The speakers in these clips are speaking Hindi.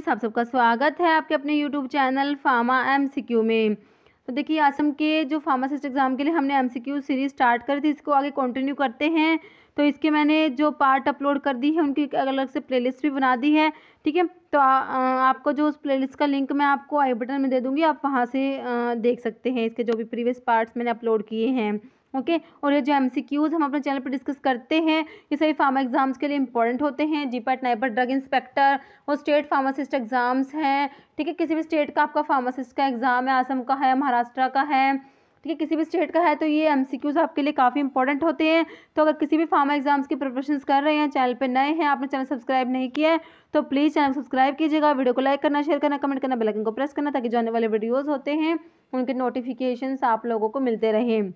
फ्रेंड्स आप सबका स्वागत है आपके अपने यूट्यूब चैनल फार्मा एमसीक्यू में तो देखिए आसम के जो फार्मासिस्ट एग्ज़ाम के लिए हमने एमसीक्यू सीरीज़ स्टार्ट करी थी इसको आगे कंटिन्यू करते हैं तो इसके मैंने जो पार्ट अपलोड कर दी है उनकी अलग अलग से प्लेलिस्ट भी बना दी है ठीक है तो आ, आपको जो उस लिस्ट का लिंक मैं आपको आई बटन में दे दूँगी आप वहाँ से आ, देख सकते हैं इसके जो भी प्रीवियस पार्ट्स मैंने अपलोड किए हैं ओके और ये जो एम हम अपने चैनल पर डिस्कस करते हैं ये सभी फार्मा एग्जाम्स के लिए इंपॉर्टेंट होते हैं जीपैट नाइपर ड्रग इंस्पेक्टर और स्टेट फार्मासिस्ट एग्जाम्स हैं ठीक है किसी भी स्टेट का आपका फार्मासिस्ट का एग्ज़ाम है आसम का है महाराष्ट्र का है ठीक है किसी भी स्टेट का है तो ये एम आपके लिए काफ़ी इंपॉर्टेंट होते हैं तो अगर किसी भी फार्मा एग्जाम्स की प्रिपरेशन कर रहे हैं चैनल पर नए हैं आपने चैनल सब्सक्राइब नहीं किया है तो प्लीज़ चैनल सब्सक्राइब कीजिएगा वीडियो को लाइक करना शेयर करना कमेंट करना बेलाइकन को प्रेस करना ताकि जो आने वाले वीडियोज़ होते हैं उनके नोटिफिकेशन आप लोगों को मिलते रहें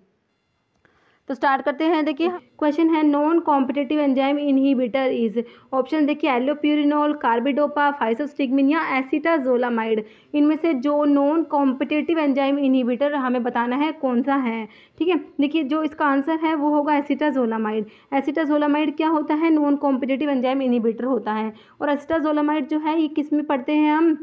तो स्टार्ट करते हैं देखिए क्वेश्चन है non competitive enzyme inhibitor is option देखिए एलोप्यूरिनोल कार्बिडोपा फाइसोस्टिगमिन या एसिटाजोलामाइड इनमें से जो नॉन कॉम्पिटेटिव एंजाइम इनहिबिटर हमें बताना है कौन सा है ठीक है देखिए जो इसका आंसर है वो होगा एसिटाजोलामाइड एसिटाजोलामाइड क्या होता है नॉन कॉम्पिटेटिव एंजाइम इनहिबिटर होता है और एसिटाजोलामाइड जो है ये किस में पढ़ते हैं हम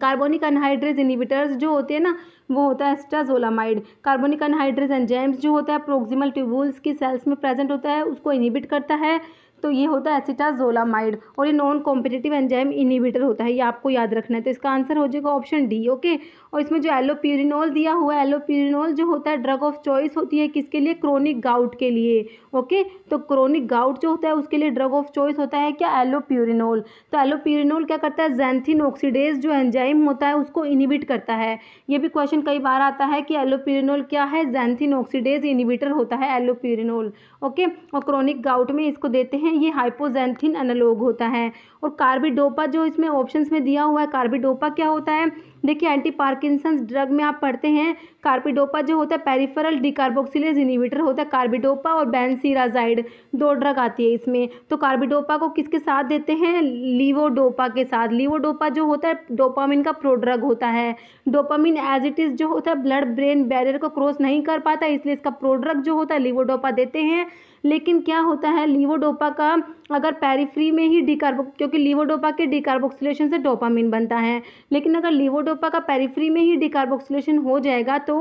कार्बोनिक अनहाइड्रेज इनिविटर्स जो होते हैं ना वो होता है एस्टाजोलामाइड कार्बोनिक अनहाइड्रेज एंजाइम्स जो होता है प्रोक्सिमल ट्यूबुल्स की सेल्स में प्रेजेंट होता है उसको इनिबिट करता है तो ये होता है एसिटाजोलामाइड और ये नॉन कॉम्पिटेटिव एंजाइम इनिबिटर होता है ये आपको याद रखना है तो इसका आंसर हो जाएगा ऑप्शन डी ओके और इसमें जो एलोप्यूरिनोल दिया हुआ है एलोप्यूरिनोल जो होता है ड्रग ऑफ चॉइस होती है किसके लिए क्रोनिक गाउट के लिए ओके तो क्रोनिक गाउट जो होता है उसके लिए ड्रग ऑफ चॉइस होता है क्या एलोप्यूरिनोल तो एलोप्यूरिनोल क्या करता है जैंथिन ऑक्सीडेज जो एंजाइम होता है उसको इनिबिट करता है ये भी क्वेश्चन कई बार आता है कि एलोप्यूरिनोल क्या है जैंथिन ऑक्सीडेज इनिबिटर होता है एलोप्यूरिनोल ओके और क्रोनिक गाउट में इसको देते हैं ये हाइपोजैंथिन एनालोग होता है और कार्बिडोपा जो इसमें ऑप्शन में दिया हुआ है कार्बिडोपा क्या होता है देखिए एंटी पार्क पार्किंसंस ड्रग में आप पढ़ते हैं कार्पिडोपा जो होता है पेरिफेरल डिकार्बोक्सिलेज इनिवेटर होता है कार्बिडोपा और बैनसीराजाइड दो ड्रग आती है इसमें तो कार्बिडोपा को किसके साथ देते हैं लीवोडोपा के साथ लीवोडोपा जो होता है डोपामिन का प्रोड्रग होता है डोपामिन एज इट इज़ जो होता है ब्लड ब्रेन बैरियर को क्रॉस नहीं कर पाता इसलिए इसका प्रोड्रग जो होता है लीवोडोपा देते हैं लेकिन क्या होता है लीवोडोपा का अगर पेरीफ्री में ही डिकार्बो क्योंकि लीवोडोपा के डिकार्बोक्सिलेशन से डोपामिन बनता है लेकिन अगर लीवोडोपा का पेरीफ्री में ही डिकार्बोक्सिलेशन हो जाएगा तो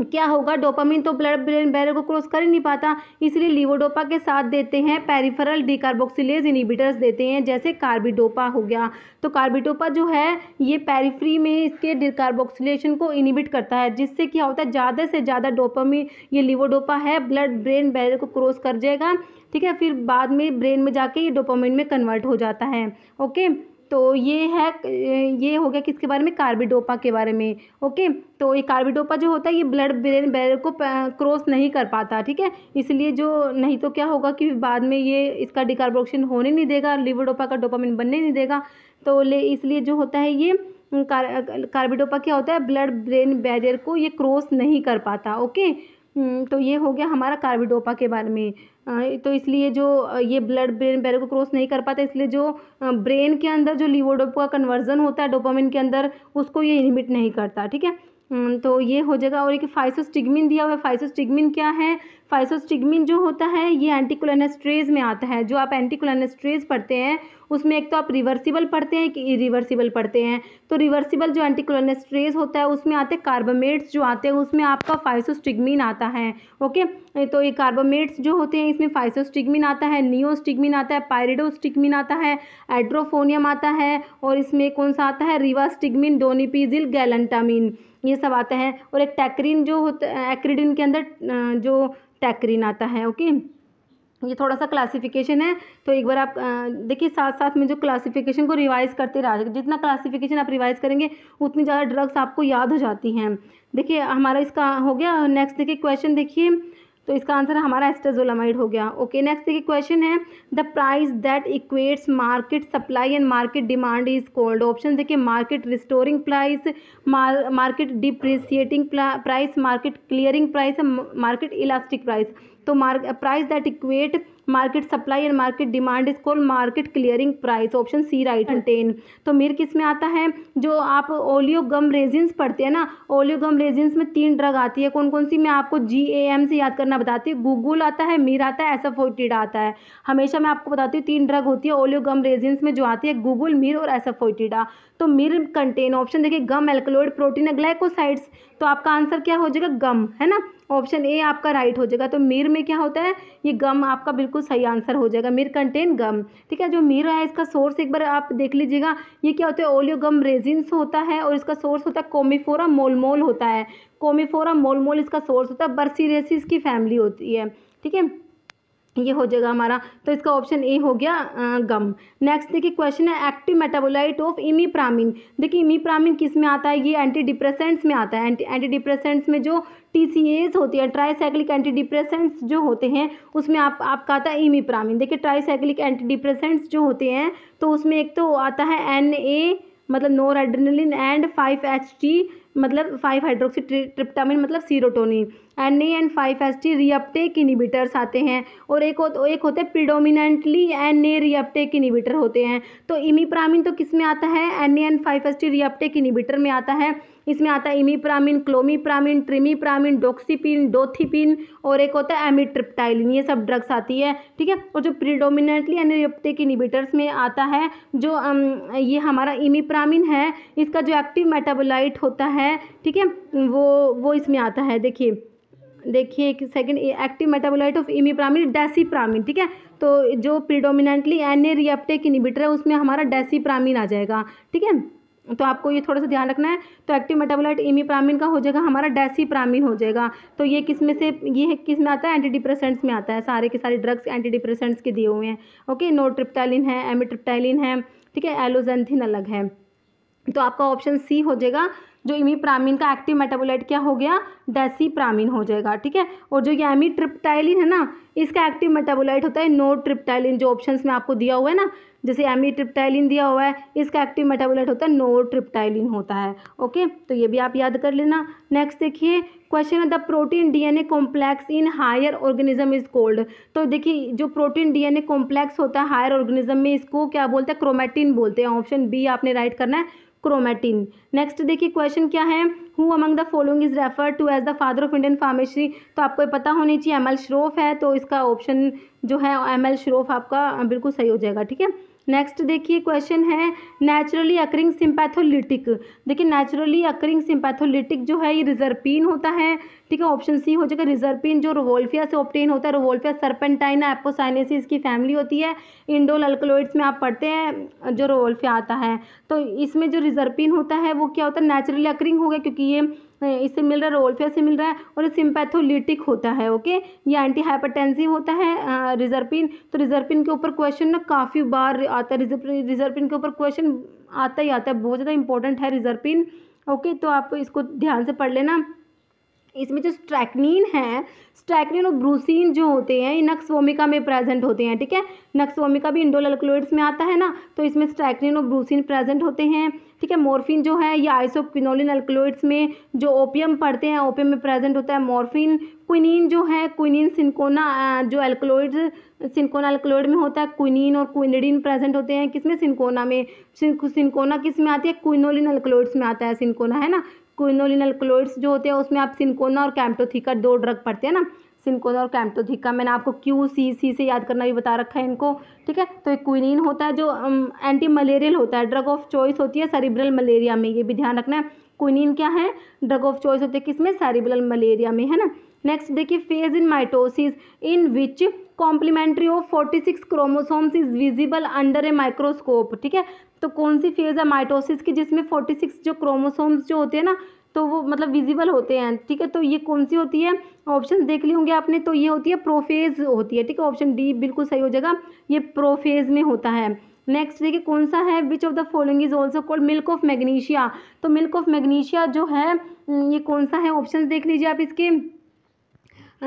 क्या होगा डोपामिन तो ब्लड ब्रेन बैरियर को क्रॉस कर ही नहीं पाता इसलिए लिवोडोपा के साथ देते हैं पेरिफेरल डिकार्बोक्सिलेज इनिबिटर्स देते हैं जैसे कार्बिडोपा हो गया तो कार्बिडोपा जो है ये पेरिफ्री में इसके डिकार्बोक्सिलेशन को इनिबिट करता है जिससे क्या होता है ज़्यादा से ज़्यादा डोपामिन ये लिवोडोपा है ब्लड ब्रेन बैरियर को क्रॉस कर जाएगा ठीक है फिर बाद में ब्रेन में जाके ये डोपामिन में कन्वर्ट हो जाता है ओके तो ये है ये हो गया किसके बारे में कार्बिडोपा के बारे में ओके तो ये कार्बिडोपा जो होता है ये ब्लड ब्रेन बैरियर को क्रॉस नहीं कर पाता ठीक है इसलिए जो नहीं तो क्या होगा कि बाद में ये इसका डिकार्बोक्शन होने नहीं देगा लिवोडोपा का डोपामिन बनने नहीं देगा तो ले इसलिए जो होता है ये कार, कार्बिडोपा क्या होता है ब्लड ब्रेन बैरियर को ये क्रॉस नहीं कर पाता ओके तो ये हो गया हमारा कार्बिडोपा के बारे में तो इसलिए जो ये ब्लड ब्रेन बैरियर को क्रॉस नहीं कर पाता इसलिए जो ब्रेन के अंदर जो लिवोडोप का कन्वर्जन होता है डोपामिन के अंदर उसको ये इनिमिट नहीं करता ठीक है तो ये हो जाएगा और एक फाइसोस्टिगमिन दिया हुआ है फाइसोस्टिगमिन क्या है फाइसोस्टिगमिन जो होता है ये एंटीकोलेनेस्ट्रेज में आता है जो आप एंटीकोलेनेस्ट्रेज पढ़ते हैं उसमें एक तो आप रिवर्सिबल पढ़ते हैं कि रिवर्सिबल पढ़ते हैं तो रिवर्सिबल जो एंटीकोलेनेस्ट्रेज होता है उसमें आते हैं कार्बोमेट्स जो आते हैं उसमें आपका फाइसोस्टिगमिन आता है ओके तो ये कार्बोमेट्स जो होते हैं इसमें फाइसोस्टिगमिन आता है नियोस्टिगमिन आता है पायरिडोस्टिगमिन आता है एड्रोफोनियम आता है और इसमें कौन सा आता है रिवास्टिगमिन डोनिपीजिल गैलेंटामिन ये सब आता है और एक टैक्रीन जो होता है एक्रीडिन के अंदर जो टैक्रीन आता है ओके ये थोड़ा सा क्लासिफिकेशन है तो एक बार आप देखिए साथ साथ में जो क्लासिफिकेशन को रिवाइज़ करते रहा जितना क्लासिफिकेशन आप रिवाइज़ करेंगे उतनी ज़्यादा ड्रग्स आपको याद हो जाती हैं देखिए हमारा इसका हो गया नेक्स्ट देखिए क्वेश्चन देखिए तो इसका आंसर हमारा एस्टेजोलामाइड हो गया ओके नेक्स्ट देखिए क्वेश्चन है the price that equates market supply and market demand is called option देखिए market restoring price market depreciating price market clearing price market elastic price तो mark price that equate market supply and market demand is called market clearing price option C right हाँ। टेन तो मिर किस में आता है जो आप ओलियो गम रेजिन्स पढ़ते हैं ना ओलियो गम रेजिन्स में तीन ड्रग आती है कौन कौन सी मैं आपको जी ए एम से याद करना बताती हूँ गूगल आता है मीर आता है एसाफोइटिड आता है हमेशा मैं आपको बताती हूँ तीन ड्रग होती है ओलियो गम रेजिन्स में जो आती है गूगल मीर और एसाफोइटिडा तो मिर कंटेन ऑप्शन देखिए गम एल्कोलोइड प्रोटीन ग्लाइकोसाइड्स तो आपका आंसर क्या हो जाएगा गम है ना ऑप्शन ए आपका राइट हो जाएगा तो मीर में क्या होता है ये गम आपका बिल्कुल सही आंसर हो जाएगा मीर कंटेन गम ठीक है जो मीर है इसका सोर्स एक बार आप देख लीजिएगा ये क्या होता है ओलियो गम रेजिन्स होता है और इसका सोर्स होता है कोमिफोरा मोलमोल होता है कोमिफोरा मोलमोल इसका सोर्स होता है बर्सीरेसिस की फैमिली होती है ठीक है ये हो जाएगा हमारा तो इसका ऑप्शन ए हो गया आ, गम नेक्स्ट देखिए क्वेश्चन है एक्टिव मेटाबोलाइट ऑफ इमीप्रामिन देखिए इमीप्रामिन किस में आता है ये एंटी डिप्रेसेंट्स में आता है एंटी एंटी डिप्रेसेंट्स में जो टी सी एज होती है ट्राईसाइक्लिक एंटी डिप्रेसेंट्स जो होते हैं उसमें आप आपका आता है इमीप्रामिन देखिए ट्राईसाइक्लिक एंटी डिप्रेसेंट्स जो होते हैं तो उसमें एक तो आता है एन ए मतलब noradrenaline and five H T मतलब फाइव हाइड्रोक्सी ट्रिप्टामिन मतलब serotonin N A N five S T reuptake inhibitors आते हैं और एक हो, एक होते हैं predominantly N A reuptake inhibitor होते हैं तो इमीप्रामिन तो किस में आता है N A N five S T reuptake inhibitor में आता है इसमें आता है इमीप्रामिन क्लोमीप्रामिन ट्रिमीप्रामिन डोक्सीपिन डोथीपिन और एक होता है एमिट्रिप्टाइलिन ये सब ड्रग्स आती है ठीक है और जो एन रियप्टे एनरियोप्टिक इनिबिटर्स में आता है जो ये हमारा इमीप्रामिन है इसका जो एक्टिव मेटाबोलाइट होता है ठीक है वो वो इसमें आता है देखिए देखिए एक second active metabolite of imipramine desipramine ठीक है तो जो predominantly N A reuptake inhibitor है उसमें हमारा डेसीप्रामिन आ जाएगा ठीक है तो आपको ये थोड़ा सा ध्यान रखना है तो एक्टिव मेटाबोलाइट इमीप्रामिन का हो जाएगा हमारा डेसीप्रामिन हो जाएगा तो ये किस में से ये किस में आता है एंटी डिप्रेसेंट्स में आता है सारे के सारे ड्रग्स एंटी डिप्रेसेंट्स के दिए हुए हैं ओके नोट्रिप्टालिन है एमिट्रिप्टालिन है ठीक है एलोजेंथिन अलग है तो आपका ऑप्शन सी हो जाएगा जो इमीप्रामीन का एक्टिव मेटाबोलाइट क्या हो गया डेसीप्रामीन हो जाएगा ठीक है और जो ये एमी ट्रिप्टाइलिन है ना इसका एक्टिव मेटाबोलाइट होता है नो ट्रिप्टाइलिन जो ऑप्शन में आपको दिया हुआ है ना जैसे एमी ट्रिप्टाइलिन दिया हुआ है इसका एक्टिव मेटाबोलाइट होता है नो ट्रिप्टाइलिन होता है ओके तो ये भी आप याद कर लेना नेक्स्ट देखिए क्वेश्चन है the protein DNA complex in higher organism is called तो देखिए जो प्रोटीन डीएनए कॉम्प्लेक्स होता है हायर ऑर्गेनिज्म में इसको क्या बोलते हैं क्रोमेटिन बोलते हैं ऑप्शन बी आपने राइट करना है क्रोमेटिन नेक्स्ट देखिए क्वेश्चन क्या है who among the following is refer to as the father of Indian pharmacy तो आपको पता होनी चाहिए एम एल श्रोफ है तो इसका ऑप्शन जो है एम एल श्रोफ आपका बिल्कुल सही हो जाएगा ठीक है नेक्स्ट देखिए क्वेश्चन है नेचुरली अकरिंग सिंपैथोलिटिक देखिए नेचुरली अकरिंग सिम्पैथोलिटिक जो है ये रिजर्पिन होता है ठीक है ऑप्शन सी हो जाएगा रिजर्पिन जो रोवोल्फिया से ऑप्टेन होता है रोवोल्फिया सर्पेंटाइना एपोसाइनेसिस की फैमिली होती है इंडोल अल्कोलोइड्स में आप पढ़ते हैं जो रोवोल्फिया आता है तो इसमें जो रिजर्पिन होता है वो क्या होता है नेचुरली अकरिंग हो गया क्योंकि ये इससे मिल रहा है रोल्फिया से मिल रहा है और ये सिम्पैथोलिटिक होता है ओके ये एंटी हाइपरटेंसिव होता है रिजर्पिन तो रिजर्पिन के ऊपर क्वेश्चन ना काफ़ी बार आता है रिजर्पिन रिजर्पिन के ऊपर क्वेश्चन आता ही आता है बहुत ज़्यादा इंपॉर्टेंट है रिजर्पिन ओके तो आप इसको ध्यान से पढ़ लेना इसमें जो स्ट्रैक्निन है स्ट्रैक्निन और ब्रूसिन जो होते हैं ये नक्सवोमिका में प्रेजेंट होते हैं ठीक है नक्सवोमिका भी इंडोलक्लोइड्स में आता है ना तो इसमें स्ट्रैक्निन और ब्रूसिन प्रेजेंट होते हैं ठीक है मॉर्फिन जो है ये आइसोक्विनोलिन अल्कलोइड्स में जो ओपियम पढ़ते हैं ओपियम में प्रेजेंट होता है मॉर्फिन क्विनिन जो है क्विनिन सिंकोना जो एल्कोलोइड सिंकोना एल्कलोइड में होता है क्विनिन और क्विनिडिन प्रेजेंट होते हैं किसमें सिंकोना में सिंकोना किस में आती है क्विनोलिन अल्कलोइड्स में आता है सिंकोना है ना क्विनोलिनल क्लोइड्स जो होते हैं उसमें आप सिंकोना और कैम्टोथिका दो ड्रग पड़ते हैं ना सिंकोना और कैम्टोथिका मैंने आपको क्यू सी सी से याद करना भी बता रखा है इनको ठीक है तो एक क्विनिन होता है जो एंटी मलेरियल होता है ड्रग ऑफ चॉइस होती है सेरिब्रल मलेरिया में ये भी ध्यान रखना है क्विनिन क्या है ड्रग ऑफ चॉइस होती है किसमें सेरिब्रल मलेरिया में है ना नेक्स्ट देखिए phase in mitosis in which complementary of 46 chromosomes is visible under a microscope ठीक है तो कौन सी फेज है माइटोसिस की जिसमें 46 जो क्रोमोसोम्स जो होते हैं ना तो वो मतलब विजिबल होते हैं ठीक है तो ये कौन सी होती है ऑप्शन देख लिए होंगे आपने तो ये होती है प्रोफेज होती है ठीक है ऑप्शन डी बिल्कुल सही हो जाएगा ये प्रोफेज में होता है नेक्स्ट देखिए कौन सा है which of the following is also called milk of magnesia तो मिल्क ऑफ मैग्नीशिया जो है ये कौन सा है ऑप्शन देख लीजिए आप इसके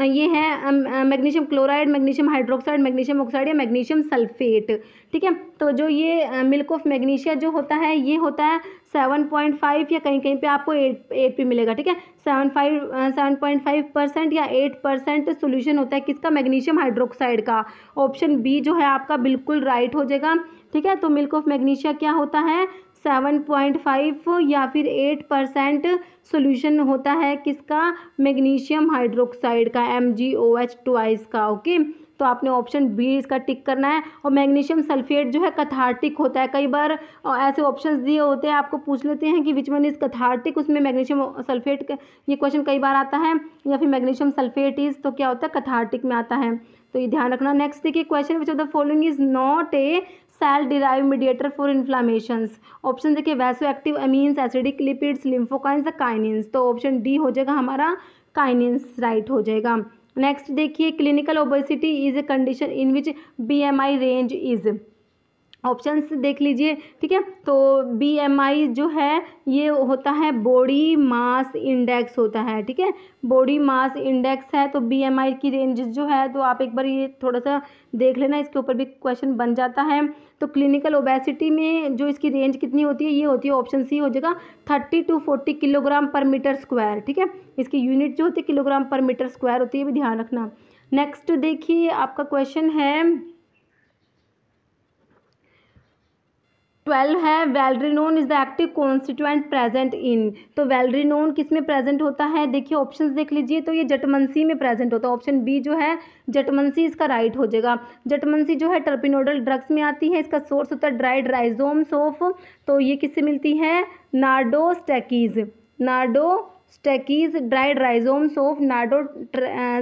ये है magnesium chloride magnesium hydroxide magnesium oxide या मैग्नीशियम सल्फेट ठीक है तो जो ये मिल्क ऑफ मैग्नीशिया जो होता है ये होता है सेवन पॉइंट फाइव या कहीं कहीं पे आपको एट एट पे मिलेगा ठीक है seven five seven point five percent या एट परसेंट सोल्यूशन होता है किसका मैग्नीशियम हाइड्रोक्साइड का ऑप्शन बी जो है आपका बिल्कुल राइट हो जाएगा ठीक है तो मिल्क ऑफ मैग्नीशिया क्या होता है सेवन पॉइंट फाइव या फिर एट परसेंट सोल्यूशन होता है किसका मैग्नीशियम हाइड्रोक्साइड का M G O H twice का ओके तो आपने ऑप्शन बी इसका टिक करना है और मैग्नीशियम सल्फेट जो है कथार्टिक होता है कई बार ऐसे ऑप्शंस दिए होते हैं आपको पूछ लेते हैं कि विच वन इज़ कथार्टिक उसमें मैग्नीशियम सल्फेट ये क्वेश्चन कई बार आता है या फिर मैग्नीशियम सल्फेट इज़ तो क्या होता है कथार्टिक में आता है तो ये ध्यान रखना नेक्स्ट देखिए question which of the following is not a cell derive mediator for inflammation option देखिए vaso active amines acidic lipids lymphokines kinins तो ऑप्शन डी हो जाएगा हमारा काइनिन्स राइट हो जाएगा नेक्स्ट देखिए clinical obesity is a condition in which I range is options देख लीजिए ठीक है तो बी जो है ये होता है बॉडी मास इंडेक्स होता है ठीक है बॉडी मास इंडेक्स है तो बी की रेंज जो है तो आप एक बार ये थोड़ा सा देख लेना इसके ऊपर भी क्वेश्चन बन जाता है तो क्लिनिकल ओबेसिटी में जो इसकी रेंज कितनी होती है ये होती है ऑप्शन सी हो जाएगा thirty two forty kilogram per metre square ठीक है इसकी यूनिट जो होती है किलोग्राम पर मीटर स्क्वायर होती है भी ध्यान रखना नेक्स्ट देखिए आपका क्वेश्चन है ट्वेल्व है valeranone is the active constituent present in तो वेलरिनोन किस में प्रेजेंट होता है देखिए ऑप्शन देख लीजिए तो ये जटमनसी में प्रेजेंट होता है ऑप्शन बी जो है जटमनसी इसका राइट हो जाएगा जटमनसी जो है टर्पिनोडल ड्रग्स में आती है इसका सोर्स होता है ड्राइड राइजोम्स ऑफ तो ये किससे मिलती है stachys nardostachys dried rhizomes of 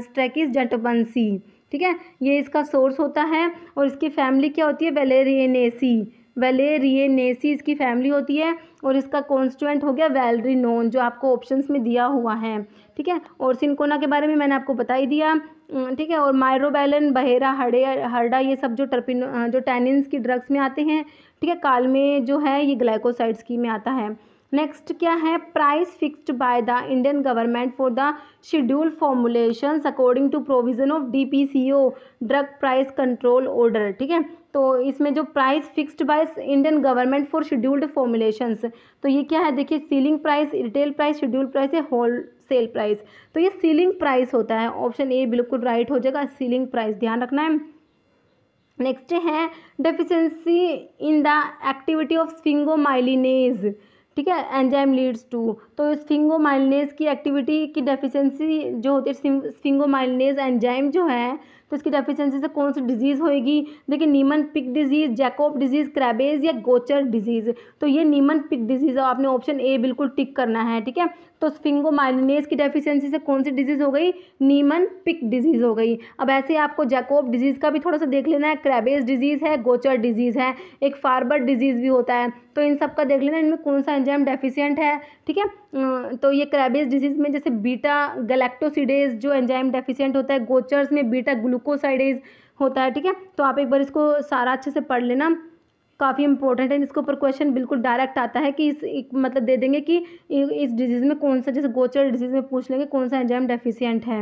nardostachys jatamansi ठीक है ये इसका सोर्स होता है और इसकी फैमिली क्या होती है वेलेरियनेसी वेलेरियनेसिस इसकी फैमिली होती है और इसका कॉन्स्टुएंट हो गया वेलरिनोन जो आपको ऑप्शंस में दिया हुआ है ठीक है और सिंकोना के बारे में मैंने आपको बता ही दिया ठीक है और मायरोबैलन बहेरा हड़े हरडा ये सब जो टर्पिन जो टेनिन्स की ड्रग्स में आते हैं ठीक है काल में जो है ये ग्लाइकोसाइड्स की में आता है नेक्स्ट क्या है price fixed by the Indian government for the schedule formulation according to provision of D P C O drug price control order ठीक है तो इसमें जो price fixed by Indian government for scheduled formulations तो ये क्या है देखिए ceiling price retail price schedule price है होल सेल प्राइस तो ये सीलिंग प्राइस होता है ऑप्शन ए बिल्कुल राइट हो जाएगा सीलिंग प्राइस ध्यान रखना है नेक्स्ट है deficiency in the activity of sphingomyelinase ठीक है एंजाइम लीड्स टू तो स्फिंगोमाइलिनेज की एक्टिविटी की डेफिशिएंसी जो होती है स्फिंगोमाइलिनेज एंजाइम जो है तो इसकी डेफिशिएंसी से कौन सी डिजीज़ होएगी देखिए Niemann Pick disease Jacob disease Krabbe's या गोचर डिजीज़ तो ये नीमन पिक डिजीज़ है आपने ऑप्शन ए बिल्कुल टिक करना है ठीक है तो स्फिंगोमाइलिनेज की डेफिशिएंसी से कौन सी डिजीज़ हो गई नीमन पिक डिजीज़ हो गई अब ऐसे आपको जैकोब डिजीज़ का भी थोड़ा सा देख लेना है क्रैबेज डिजीज़ है गोचर डिजीज़ है एक फार्बर डिजीज़ भी होता है तो इन सब का देख लेना इनमें कौन सा एंजाइम डेफिशियंट है ठीक है तो ये क्रैबेज डिजीज़ में जैसे बीटा गलेक्टोसिडेज जो एंजाइम डेफिशिएंट होता है गोचर्स में बीटा ग्लूकोसाइडेज होता है ठीक है तो आप एक बार इसको सारा अच्छे से पढ़ लेना काफ़ी इंपॉर्टेंट है इसके ऊपर क्वेश्चन बिल्कुल डायरेक्ट आता है कि इस मतलब दे देंगे कि इस डिजीज़ में कौन सा जैसे गोचर डिजीज़ में पूछ लेंगे कौन सा एंजाइम डेफिशिएंट है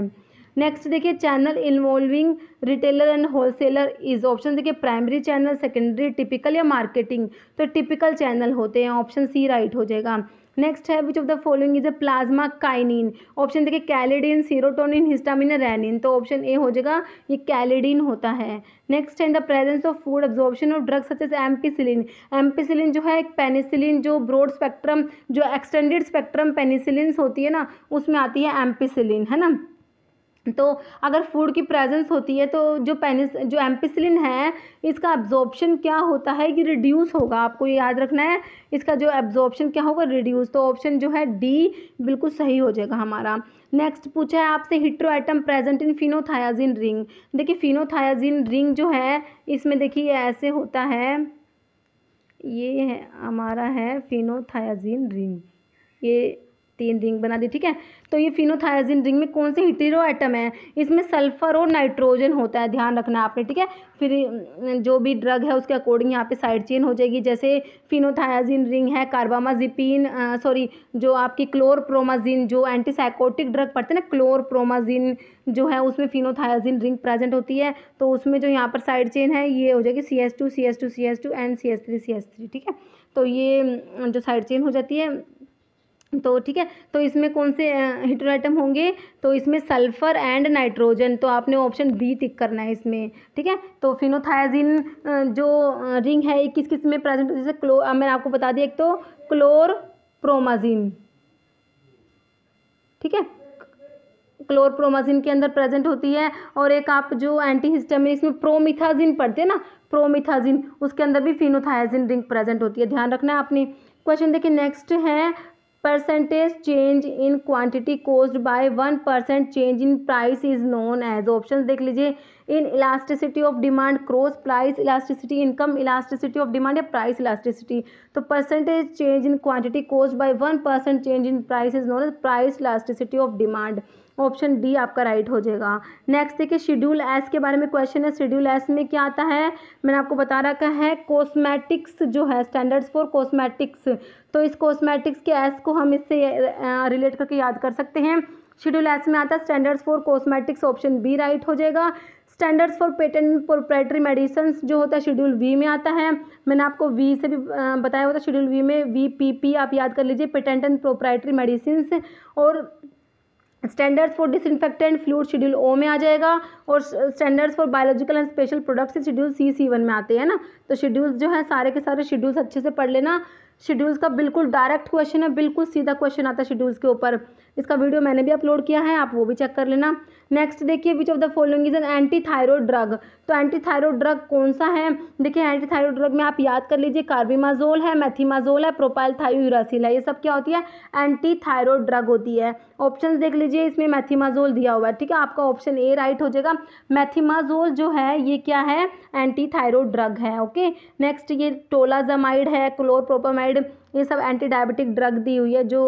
नेक्स्ट देखिए channel involving retailer and wholesaler is option देखिए प्राइमरी चैनल सेकेंडरी टिपिकल या मार्केटिंग तो टिपिकल चैनल होते हैं ऑप्शन सी राइट हो जाएगा नेक्स्ट है which of the following is a plasma kinin option देखिए कैलेडिन सीरोटोनिन हिस्टामिन रैनिन तो ऑप्शन ए हो जाएगा ये कैलेडिन होता है नेक्स्ट है in the presence of food absorption of drugs such as ampicillin ampicillin जो है एक पेनिसिलिन जो ब्रॉड स्पेक्ट्रम जो एक्सटेंडेड स्पेक्ट्रम पेनिसिलिन होती है ना उसमें आती है एम्पिसिलिन है ना तो अगर फूड की प्रेजेंस होती है तो जो पेनिस जो एम्पिसलिन है इसका एब्जॉर्प्शन क्या होता है कि रिड्यूस होगा आपको ये याद रखना है इसका जो एब्जॉर्प्शन क्या होगा रिड्यूस तो ऑप्शन जो है डी बिल्कुल सही हो जाएगा हमारा नेक्स्ट पूछा है आपसे hetero atom present in phenothiazine ring देखिए फिनोथायाजिन रिंग जो है इसमें देखिए ऐसे होता है ये है हमारा है फिनोथायाजिन रिंग ये तीन रिंग बना दी ठीक है तो ये फिनोथायाजिन रिंग में कौन से हिटेरो आइटम है इसमें सल्फर और नाइट्रोजन होता है ध्यान रखना आपने ठीक है फिर जो भी ड्रग है उसके अकॉर्डिंग यहाँ पे साइड चेन हो जाएगी जैसे फिनोथायाजिन रिंग है कार्बामाजिपिन सॉरी जो आपकी क्लोरप्रोमाजिन जो एंटीसाइकोटिक ड्रग पड़ते हैं ना क्लोरप्रोमाजिन जो है उसमें फिनोथायाजिन रिंग प्रेजेंट होती है तो उसमें जो यहाँ पर साइड चेन है ये हो जाएगी C S two C S two C S two and C S three C S three ठीक है तो ये जो साइड चेन हो जाती है तो ठीक है तो इसमें कौन से हीटर आइटम होंगे तो इसमें सल्फर एंड नाइट्रोजन तो आपने ऑप्शन बी टिक करना है इसमें ठीक है तो फिनोथायाजिन जो रिंग है किस किस में प्रेजेंट जैसे क्लो मैंने आपको बता दिया एक तो क्लोर प्रोमाजिन ठीक है क्लोर प्रोमाजिन के अंदर प्रेजेंट होती है और एक आप जो एंटी हिस्टामिन इसमें प्रोमिथाजिन पढ़ते हैं ना प्रोमिथाजिन उसके अंदर भी फिनोथायाजिन रिंग प्रेजेंट होती है ध्यान रखना है आपने क्वेश्चन देखिए नेक्स्ट है percentage change in quantity caused by one percent change in price is known as option देख लीजिए in elasticity of demand cross price elasticity income elasticity of demand या प्राइस इलास्टिसिटी तो percentage change in quantity caused by one percent change in price is known as price elasticity of demand option D आपका राइट हो जाएगा नेक्स्ट देखिए शेड्यूल एस के बारे में क्वेश्चन है शेड्यूल एस में क्या आता है मैंने आपको बता रखा है कॉस्मेटिक्स जो है स्टैंडर्ड्स फॉर कॉस्मेटिक्स तो इस कॉस्मेटिक्स के एस को हम इससे रिलेट करके याद कर सकते हैं शेड्यूल एस में आता है standards for cosmetics option B right हो जाएगा standards for patent proprietary medicines जो होता है शेड्यूल वी में आता है मैंने आपको वी से भी बताया हुआ था शेड्यूल वी में वी पी पी आप याद कर लीजिए पेटेंट एंड प्रोप्राइटरी मेडिसिन और standards for disinfectant fluid schedule O में आ जाएगा और standards for biological and special products schedule C C one में आते हैं ना तो शेड्यूल्स जो है सारे के सारे शेड्यूल्स अच्छे से पढ़ लेना शेड्यूल्स का बिल्कुल डायरेक्ट क्वेश्चन है बिल्कुल सीधा क्वेश्चन आता है शेड्यूल्स के ऊपर इसका वीडियो मैंने भी अपलोड किया है आप वो भी चेक कर लेना नेक्स्ट देखिए which of the following is an anti thyroid drug तो एंटी थायरोड ड्रग कौन सा है देखिए एंटी थायरोड ड्रग में आप याद कर लीजिए कार्बिमाजोल है मैथीमाजोल है प्रोपाइल यूरासिल है ये सब क्या होती है एंटी थायरोड ड्रग होती है ऑप्शन देख लीजिए इसमें मैथीमाजोल दिया हुआ है ठीक है आपका ऑप्शन ए राइट हो जाएगा मैथीमाजोल जो है ये क्या है एंटी थायरोड ड्रग है ओके नेक्स्ट ये टोलाजामाइड है क्लोरप्रोपामाइड ये सब एंटी डायबिटिक ड्रग दी हुई है जो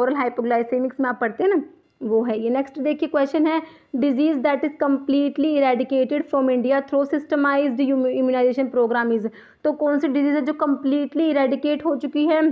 ओरल हाइपोग्लाइसेमिक्स में आप पढ़ते हैं ना वो है ये नेक्स्ट देखिए क्वेश्चन है disease that is completely eradicated from India through systemised immunisation programme is तो कौन सी डिजीज़ है जो कम्प्लीटली इरेडिकेट हो चुकी है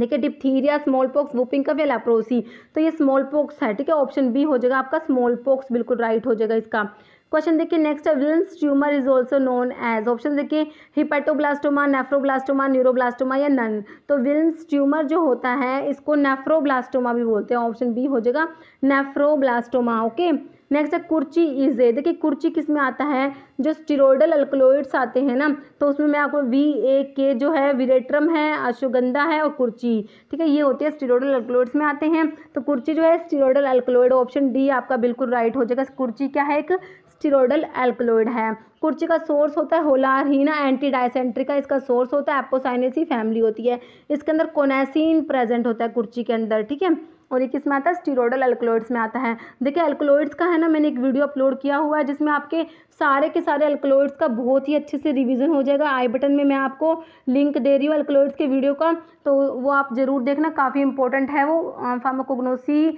देखिए diphtheria smallpox whooping cough या लेप्रोसी तो ये स्मॉल पॉक्स है ठीक है ऑप्शन बी हो जाएगा आपका स्मॉल पॉक्स बिल्कुल राइट हो जाएगा इसका क्वेश्चन देखिए नेक्स्ट है Wilms tumour is also known as option देखिए हिपेटोब्लास्टोमा नेफ्रोब्लास्टोमा न्यूरोब्लास्टोमा या नन तो विल्स ट्यूमर जो होता है इसको नेफ्रोब्लास्टोमा भी बोलते हैं ऑप्शन बी हो जाएगा नेफ्रोब्लास्टोमा ओके नेक्स्ट है कुर्ची इज ए देखिए कुर्ची किस में आता है जो स्टीरोडल अल्कलोइड्स आते हैं ना तो उसमें मैं आपको वी ए के जो है विरेट्रम है अश्वगंधा है और कुर्ची ठीक है ये होती है स्टीरोडल अल्कलोइड्स में आते हैं तो कुर्ची जो है स्टीरोडल अल्कलोइड ऑप्शन डी आपका बिल्कुल राइट हो जाएगा कुर्ची क्या है एक स्टीरोडल एल्कलॉइड है कुर्ची का सोर्स होता है होलारहीना एंटी डायसेंट्रिका इसका सोर्स होता है एपोसाइनेसी फैमिली होती है इसके अंदर कोनेसिन प्रेजेंट होता है कुर्ची के अंदर ठीक है और ये किस में आता है स्टीरोडल एल्कोलोइड्स में आता है देखिए एल्कलॉइड्स का है ना मैंने एक वीडियो अपलोड किया हुआ है जिसमें आपके सारे के सारे एल्कलॉइड्स का बहुत ही अच्छे से रिवीजन हो जाएगा आई बटन में मैं आपको लिंक दे रही हूँ एल्कलॉइड्स के वीडियो का तो वो आप ज़रूर देखना काफ़ी इंपॉर्टेंट है वो फार्माकोग्नोसी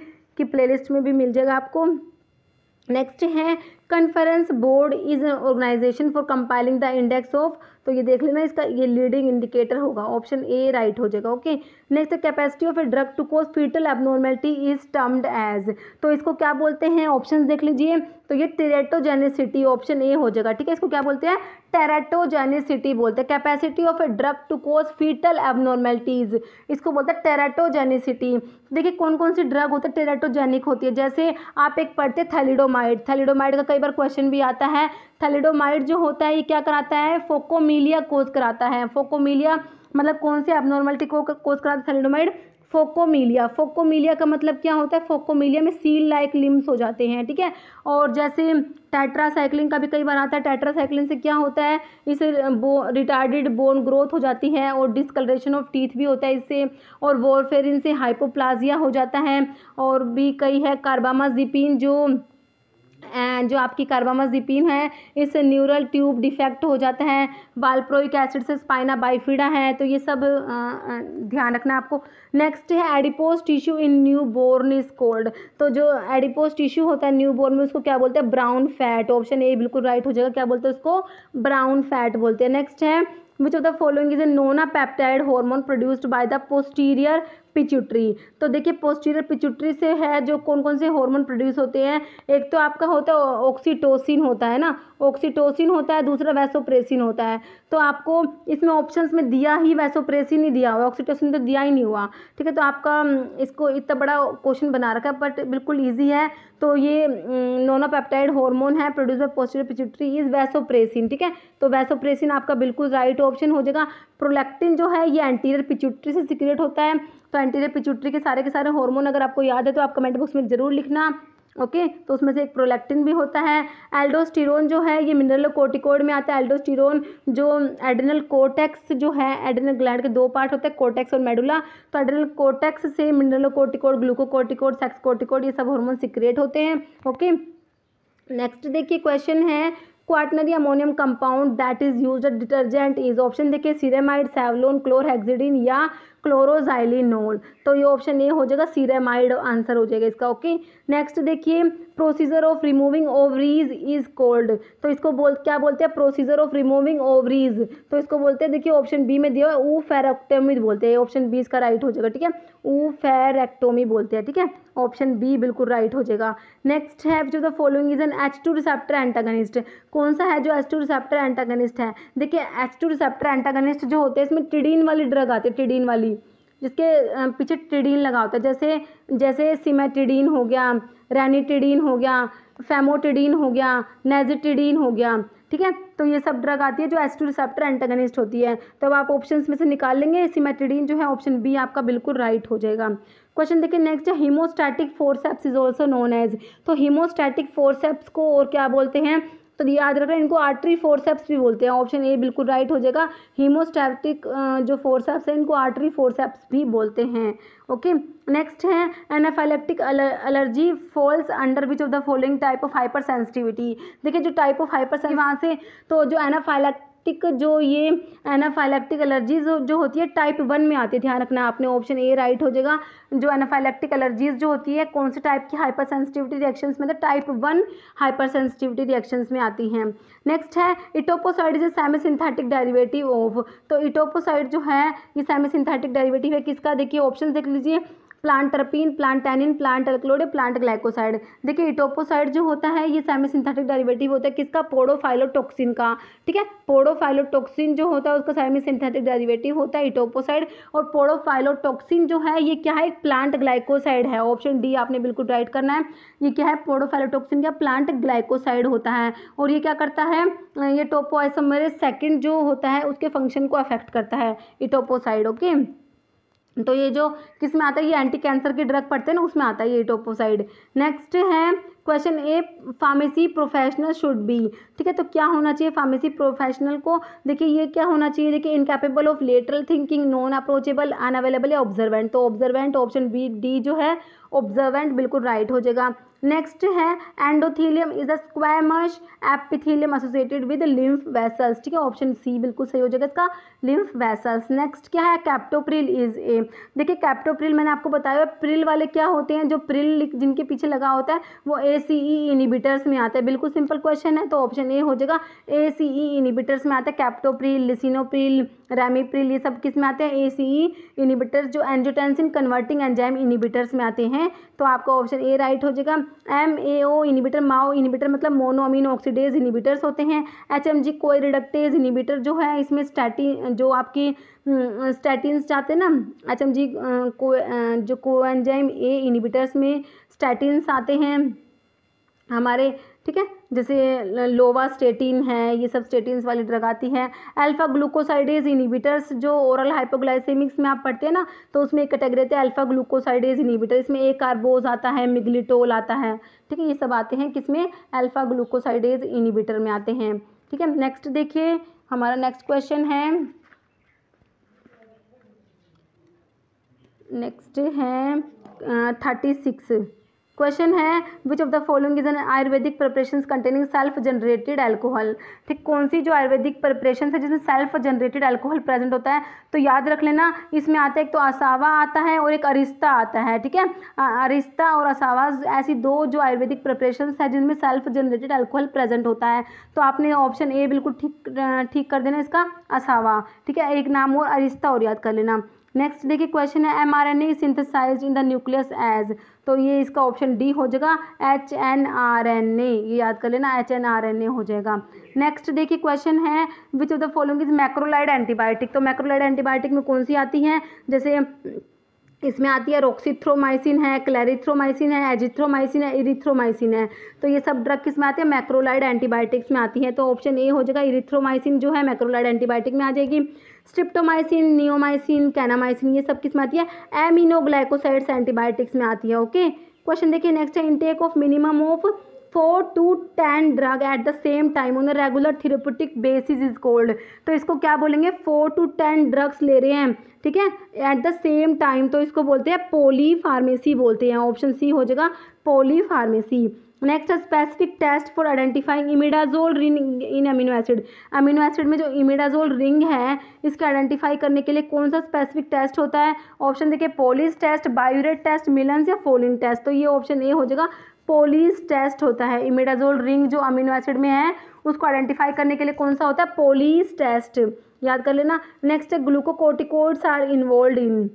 की लिस्ट में भी मिल जाएगा आपको नेक्स्ट है conference board is an organisation for compiling the index of तो ये देख लेना इसका ये लीडिंग इंडिकेटर होगा ऑप्शन ए राइट हो जाएगा okay next capacity of a drug to cause fetal abnormality is termed as तो इसको क्या बोलते हैं ऑप्शन देख लीजिए तो ये टेरेटोजेनिसिटी ऑप्शन ए हो जाएगा ठीक है इसको क्या बोलते हैं टेराटोजेनिसिटी बोलते हैं capacity of a drug to cause fetal abnormalities इसको बोलते हैं टेराटोजेनिसिटी देखिए कौन कौन सी ड्रग होते हैं टेराटोजेनिक होती है जैसे आप एक पढ़ते हैं थैलिडोमाइड थैलिडोमाइड का कई बार क्वेश्चन भी आता है थैलिडोमाइड जो होता है ये क्या कराता है फोकोमीलिया कोज कराता है फोकोमीलिया मतलब कौन सी एबनॉर्मेलिटी को कोज कराता है थैलिडोमाइड फोकोमीलिया फोकोमीलिया का मतलब क्या होता है फोकोमीलिया में सील लाइक लिम्स हो जाते हैं ठीक है और जैसे टेट्रासाइक्लिन का भी कई बार आता है टेट्रासाइक्लिन से क्या होता है इसे बो रिटार्डेड बोन ग्रोथ हो जाती है और डिसकलरेशन ऑफ टीथ भी होता है इससे और वॉरफेरिन से हाइपोप्लाजिया हो जाता है और भी कई है कार्बामाजिपिन जो जो आपकी कार्बामाजिपिन है इस न्यूरल ट्यूब डिफेक्ट हो जाते हैं वालप्रोइक एसिड से स्पाइना बाइफिडा है तो ये सब ध्यान रखना आपको नेक्स्ट है adipose tissue in newborn is called तो जो एडिपोज टिश्यू होता है न्यू बोर्न में उसको क्या बोलते हैं ब्राउन फैट ऑप्शन ए बिल्कुल राइट हो जाएगा क्या बोलते हैं उसको ब्राउन फैट बोलते हैं नेक्स्ट है which of the following is a nonapeptide hormone produced by the posterior pituitary तो देखिए पोस्टीरियर पिचुट्री से है जो कौन कौन से हार्मोन प्रोड्यूस होते हैं एक तो आपका होता है ऑक्सीटोसिन होता है ना ऑक्सीटोसिन होता है दूसरा वैसोप्रेसिन होता है तो आपको इसमें ऑप्शंस में दिया ही वैसोप्रेसिन ही दिया हुआ ऑक्सीटोसिन तो दिया ही नहीं हुआ ठीक है तो आपका हम्म, इसको इतना बड़ा क्वेश्चन बना रखा है बट बिल्कुल ईजी है तो ये नोनापेप्टाइड हार्मोन है produce by posterior pituitary is vasopressin ठीक है तो वैसोप्रेसिन आपका बिल्कुल राइट ऑप्शन हो जाएगा प्रोलैक्टिन जो है ये एंटीरियर पिचुट्री से सिक्रेट होता है तो एंटीरियर पिचुट्री के सारे के सारे हार्मोन अगर आपको याद है तो आप कमेंट बॉक्स में जरूर लिखना ओके okay, तो उसमें से एक प्रोलैक्टिन भी होता है एल्डोस्टिरोन जो है ये मिनरल कोटिकोड में आता है एल्डोस्टिरोन जो एड्रेनल कोटेक्स जो है एड्रेनल ग्लैंड के दो पार्ट होते हैं कोटेक्स और मेडुला तो एड्रेनल कोटेक्स से mineral corticoid glucocorticoid sex corticoid ये सब हॉर्मोन सिक्रिएट होते हैं ओके नेक्स्ट देखिए क्वेश्चन है quaternary ammonium compound that is use detergent is option देखिए सीरेमाइड सेवलोन क्लोरहेक्सिडिन या क्लोरोजाइलिनोल तो ये ऑप्शन ए हो जाएगा सीरेमाइड आंसर हो जाएगा इसका ओके नेक्स्ट देखिए procedure of removing ovaries is called तो इसको बोल क्या बोलते हैं प्रोसीजर ऑफ रिमूविंग ओवरीज तो इसको बोलते हैं देखिए ऑप्शन बी में दिया ऊ फेरेक्टोमी बोलते हैं ऑप्शन बी इसका राइट हो जाएगा ठीक है ऊ फेरेक्टोमी बोलते हैं ठीक है ऑप्शन बी बिल्कुल राइट हो जाएगा नेक्स्ट है जो the following is an H two receptor antagonist कौन सा है जो एच टू रिसेप्टर एंटागनिस्ट है देखिए एच टू रिसेप्टर एंटागनिस्ट जो होते हैं इसमें टिडीन वाली ड्रग आती है टिडीन वाली जिसके पीछे ट्रिडीन लगा होता है जैसे जैसे सीमेट्रिडीन हो गया रैनिटिडीन हो गया फेमोटिडीन हो गया नेजिटिडीन हो गया ठीक है तो ये सब ड्रग आती है जो एस टू रिसेप्टर एंटेगनिस्ट होती है तो आप ऑप्शन में से निकाल लेंगे सीमेट्रिडीन जो है ऑप्शन बी आपका बिल्कुल राइट हो जाएगा क्वेश्चन देखिए नेक्स्ट है haemostatic forceps is also known as तो हीमोस्टैटिक फोरसेप्स को और क्या बोलते हैं तो याद रखना इनको आर्टरी फोरसेप्स भी बोलते हैं ऑप्शन ए बिल्कुल राइट हो जाएगा हीमोस्टैटिक जो फोरसेप्स है इनको आर्टरी फोरसेप्स भी बोलते हैं ओके नेक्स्ट है anaphylactic allergy falls under which of the following type of hypersensitivity देखिए जो टाइप ऑफ हाइपर वहाँ से तो जो एनाफाइलेक्ट एनाफाइलेक्टिक जो ये एनाफाइलेक्टिक एलर्जीज जो होती है टाइप वन में आती है ध्यान रखना आपने ऑप्शन ए राइट हो जाएगा जो एनाफाइलेक्टिक एलर्जीज जो होती है कौन से टाइप की हाइपर सेंसिटिविटी रिएक्शंस में type one hypersensitivity reactions में आती हैं नेक्स्ट है etoposide is semi synthetic derivative of तो इटोपोसाइड जो है ये सेमी सिंथेटिक डेरिवेटिव है किसका देखिए ऑप्शन देख लीजिए plant terpene plant tannin plant alkaloid plant glycoside देखिए इटोपोसाइड जो होता है ये सेमी सिंथेटिक डेरिवेटिव होता है किसका पोडोफाइलोटोक्सिन का ठीक है पोडोफाइलोटोक्सिन जो होता है उसका सेमी सिंथेटिक डेरिवेटिव होता है इटोपोसाइड और पोडोफाइलोटोक्सिन जो है ये क्या है एक प्लांट ग्लाइकोसाइड है ऑप्शन डी आपने बिल्कुल राइट करना है ये क्या है पोडोफाइलोटोक्सिन का प्लांट ग्लाइकोसाइड होता है और ये क्या करता है ये टोपोआइसोमेरेज सेकंड जो होता है उसके फंक्शन को अफेक्ट करता है इटोपोसाइड ओके तो ये जो किस में आता है ये एंटी कैंसर के ड्रग पड़ते हैं ना उसमें आता है ये टोपोसाइड नेक्स्ट है question a pharmacy professional should be ठीक है तो क्या होना चाहिए फार्मेसी प्रोफेशनल को देखिए ये क्या होना चाहिए देखिए incapable of lateral thinking non approachable unavailable या ऑब्जर्वेंट तो ऑब्जर्वेंट ऑप्शन बी डी जो है ऑब्जर्वेंट बिल्कुल राइट हो जाएगा नेक्स्ट है endothelium is a squamous epithelium associated with lymph vessels ठीक है ऑप्शन सी बिल्कुल सही हो जाएगा इसका लिम्फ वेसल्स नेक्स्ट क्या है कैप्टोप्रिल इज ए देखिए कैप्टोप्रिल मैंने आपको बताया प्रिल वाले क्या होते हैं जो प्रिल जिनके पीछे लगा होता है वो ए सी ई इनिबिटर्स में आता है बिल्कुल सिंपल क्वेश्चन है तो ऑप्शन ए हो जाएगा ए सी ई इनिबिटर्स में आता है कैप्टोप्रिल लिसिनोप्रिल रेमीप्रिल ये सब किस में आते हैं ए सी ई इनिबिटर्स जो एंजोटेंसिन कन्वर्टिंग एंजाइम इनिबिटर्स में आते हैं तो आपका ऑप्शन ए राइट हो जाएगा M A O inhibitor MAO inhibitor मतलब मोनोअमीन ऑक्सीडेज इनिबिटर्स होते हैं एच एम जी कोई रिडक्टेज इनिबिटर जो है इसमें स्टैटिन जो आपकी स्टैटिन्स हम्म, जाते हैं ना एच एम जी को जो कोएंजाइम ए इनिबिटर्स में स्टैटिन्स आते हैं हमारे ठीक है जैसे लोवा स्टेटिन है ये सब स्टेटिन वाली ड्रग आती है अल्फ़ा ग्लूकोसाइडेज इनिबिटर्स जो ओरल हाइपोग्लाइसेमिक्स में आप पढ़ते हैं ना तो उसमें एक कैटेगरी आती है अल्फ़ा ग्लूकोसाइडेज इनिबिटर इसमें एक कार्बोज आता है मिग्लिटोल आता है ठीक है ये सब आते हैं किसमें अल्फ़ा ग्लूकोसाइडेज इनिबिटर में आते हैं ठीक है नेक्स्ट देखिए हमारा नेक्स्ट क्वेश्चन है नेक्स्ट है थर्टी सिक्स क्वेश्चन है which of the following is an Ayurvedic preparation containing self generated alcohol ठीक कौन सी जो आयुर्वेदिक प्रिपरेशन है जिसमें सेल्फ जनरेटेड एल्कोहल प्रेजेंट होता है तो याद रख लेना इसमें आता है एक तो असावा आता है और एक अरिस्ता आता है ठीक है अरिस्ता और असावा ऐसी दो जो आयुर्वेदिक प्रिपरेशन है जिनमें सेल्फ जनरेटेड एल्कोहल प्रेजेंट होता है तो आपने ऑप्शन ए बिल्कुल ठीक ठीक कर देना इसका असावा ठीक है एक नाम और अरिस्ता और याद कर लेना नेक्स्ट देखिए क्वेश्चन है M R N A synthesise in the nucleus as तो ये इसका ऑप्शन डी हो जाएगा H N R N A ये याद कर लेना H N R N A हो जाएगा नेक्स्ट देखिए क्वेश्चन है which of the following is macrolide antibiotic तो मैक्रोलाइड एंटीबायोटिक में कौन सी आती है जैसे इसमें आती है रोक्सीथ्रोमाइसिन है क्लैरिथ्रोमाइसिन है एजिथ्रोमाइसिन है इरिथ्रोमाइसिन है तो ये सब ड्रग किस में आते हैं मैक्रोलाइड एंटीबायोटिक्स में आती है तो ऑप्शन ए हो जाएगा इरिथ्रोमाइसिन जो है मैक्रोलाइड एंटीबायोटिक में आ जाएगी स्ट्रिप्टोमाइसिन नियोमाइसिन कैनामाइसिन ये सब किस में आती है एमिनोग्लाइकोसाइड्स एंटीबायोटिक्स में आती है ओके क्वेश्चन देखिए नेक्स्ट है intake of minimum of four to ten drug at the same time on regular therapeutic basis is called तो इसको क्या बोलेंगे फोर टू टेन ड्रग्स ले रहे हैं ठीक है एट द सेम टाइम तो इसको बोलते हैं पोली फार्मेसी बोलते हैं ऑप्शन सी हो जाएगा पोली फार्मेसी नेक्स्ट है specific test for identifying imidazole ring in amino acid amino acid में जो इमिडाजोल रिंग है इसके आइडेंटिफाई करने के लिए कौन सा स्पेसिफिक टेस्ट होता है ऑप्शन देखिए Pauly's test biuret test Millon या फोलिन टेस्ट तो ये ऑप्शन ए हो जाएगा पोलिस टेस्ट होता है इमिडाजोल रिंग जो अमीनो एसिड में है उसको आइडेंटिफाई करने के लिए कौन सा होता है पोलिस टेस्ट याद कर लेना नेक्स्ट है ग्लूकोकोटिकोड्स आर इन्वॉल्व इन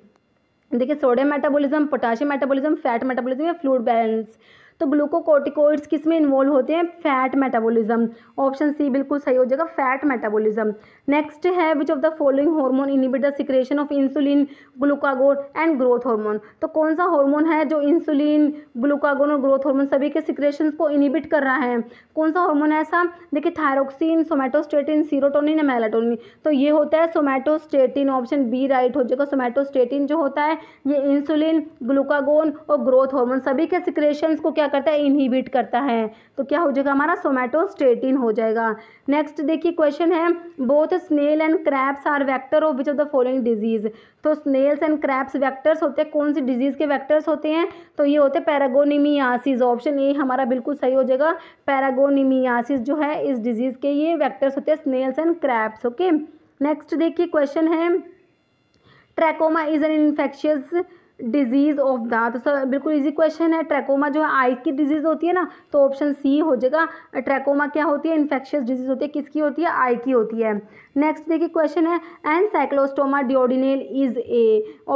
देखिए sodium metabolism potassium metabolism fat metabolism या फ्लूड बैलेंस तो ग्लूकोकोटिकोइड्स किस में इन्वॉल्व होते हैं फैट मेटाबॉलिज्म ऑप्शन सी बिल्कुल सही हो जाएगा फैट मेटाबॉलिज्म नेक्स्ट है which of the following hormone inhibit the secretion of insulin glucagon and growth hormone तो कौन सा हार्मोन है जो इंसुलिन ग्लूकागोन और ग्रोथ हार्मोन सभी के सिक्रेशन को इनिबिट कर रहा है कौन सा हार्मोन है ऐसा देखिए थायरोक्सिन सोमेटोस्टेटिन सीरोटोनिन या मेलाटोनिन तो ये होता है सोमेटोस्टेटिन ऑप्शन बी राइट हो जाएगा सोमेटोस्टेटिन जो होता है ये इंसुलिन ग्लूकागोन और ग्रोथ हार्मोन सभी के सिक्रेशन को क्या करता है इनहिबिट करता है तो क्या हो जाएगा हमारा सोमेटोस्टेटिन हो जाएगा नेक्स्ट देखिए क्वेश्चन है both snail and crabs are vector of which of the following disease तो स्नेल्स एंड क्रैप्स वैक्टर्स होते हैं कौन सी डिजीज के वैक्टर्स होते हैं तो ये होते हैं पैरागोनिमियासिस ऑप्शन ए हमारा बिल्कुल सही हो जाएगा पैरागोनिमियासिस जो है इस डिजीज़ के ये वैक्टर्स होते हैं snails and crabs okay next देखिए क्वेश्चन है trachoma is an infectious disease of the तो सर बिल्कुल इजी क्वेश्चन है ट्रैकोमा जो है आई की डिजीज़ होती है ना तो ऑप्शन सी हो जाएगा ट्रैकोमा क्या होती है इन्फेक्शियस डिजीज़ होती है किसकी होती है आई की होती है नेक्स्ट देखिए क्वेश्चन है Ancylostoma duodenale is a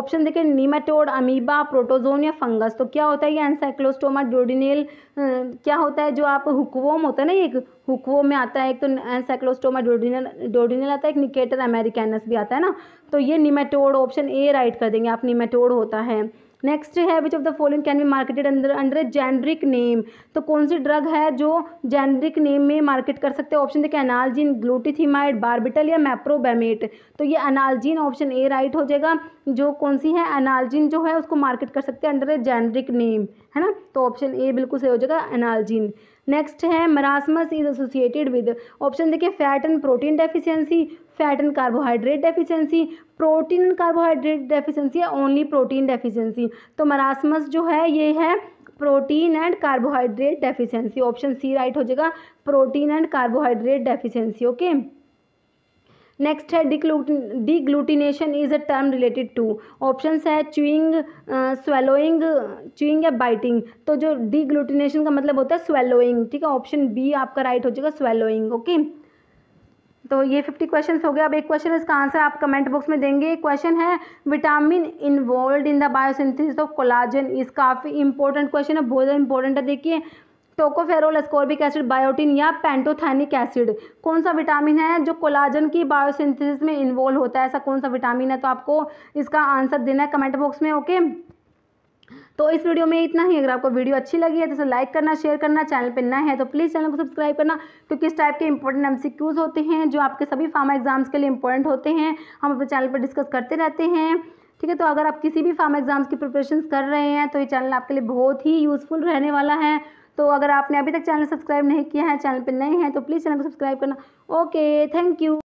option देखिए नीमेटोड अमीबा प्रोटोजोन या फंगस तो क्या होता है ये एनसाइक्लोस्टोमा डिओडिनेल क्या होता है जो आप हुकवोम होता है ना एक हुकवोम में आता है एक तो एनसाइक्लोस्टोमा डोडिनल डोडिनल आता है एक निकेटर अमेरिकनस भी आता है ना तो ये निमेटोड ऑप्शन ए राइट कर देंगे आप निमेटोड होता है नेक्स्ट है which of the following can be marketed under under generic name तो कौन सी ड्रग है जो जेनरिक नेम में मार्केट कर सकते हैं ऑप्शन देखिए अनालजीन ग्लूटिथीमाइड बार्बिटल या मैप्रोबेमेट तो ये अनालजीन ऑप्शन ए राइट हो जाएगा जो कौन सी है अनालजीन जो है उसको मार्केट कर सकते हैं अंडर ए जेनरिक नेम है ना तो ऑप्शन ए बिल्कुल सही हो जाएगा अनालजीन नेक्स्ट है marasmus is associated with option देखिए fat and protein deficiency fat and carbohydrate deficiency protein and carbohydrate deficiency है ओनली प्रोटीन डेफिशिएंसी तो मरासमस जो है ये है protein and carbohydrate deficiency option C right हो जाएगा protein and carbohydrate deficiency okay next है deglutition is a term related to option है च्यूइंग स्वेलोइंग च्यूइंग या बाइटिंग तो जो डिग्लूटिनेशन का मतलब होता है स्वेलोइंग ठीक है ऑप्शन बी आपका राइट हो जाएगा स्वेलोइंग ओके okay? तो ये फिफ्टी क्वेश्चन हो गए अब एक क्वेश्चन इसका आंसर आप कमेंट बॉक्स में देंगे क्वेश्चन है vitamin involved in the biosynthesis of collagen इस काफ़ी इंपॉर्टेंट क्वेश्चन है बहुत ज़्यादा इंपॉर्टेंट है देखिए टोकोफेरोल एस्कोर्बिक एसिड बायोटिन या पेंटोथैनिक एसिड कौन सा विटामिन है जो कोलाजन की बायोसिंथेसिस में इन्वॉल्व होता है ऐसा कौन सा विटामिन है तो आपको इसका आंसर देना है कमेंट बॉक्स में ओके okay? तो इस वीडियो में इतना ही अगर आपको वीडियो अच्छी लगी है तो लाइक करना शेयर करना चैनल पर नए हैं तो प्लीज़ चैनल को सब्सक्राइब करना क्योंकि इस टाइप के इंपॉर्टेंट एम होते हैं जो आपके सभी फार्मा एग्जाम्स के लिए इंपॉर्टेंट होते हैं हम अपने चैनल पर डिस्कस करते रहते हैं ठीक है तो अगर आप किसी भी फार्म एग्ज़ाम्स की प्रिपरेशन कर रहे हैं तो ये चैनल आपके लिए बहुत ही यूज़फुल रहने वाला है तो अगर आपने अभी तक चैनल सब्सक्राइब नहीं किया है चैनल पर नए हैं तो प्लीज़ चैनल को सब्सक्राइब करना ओके थैंक यू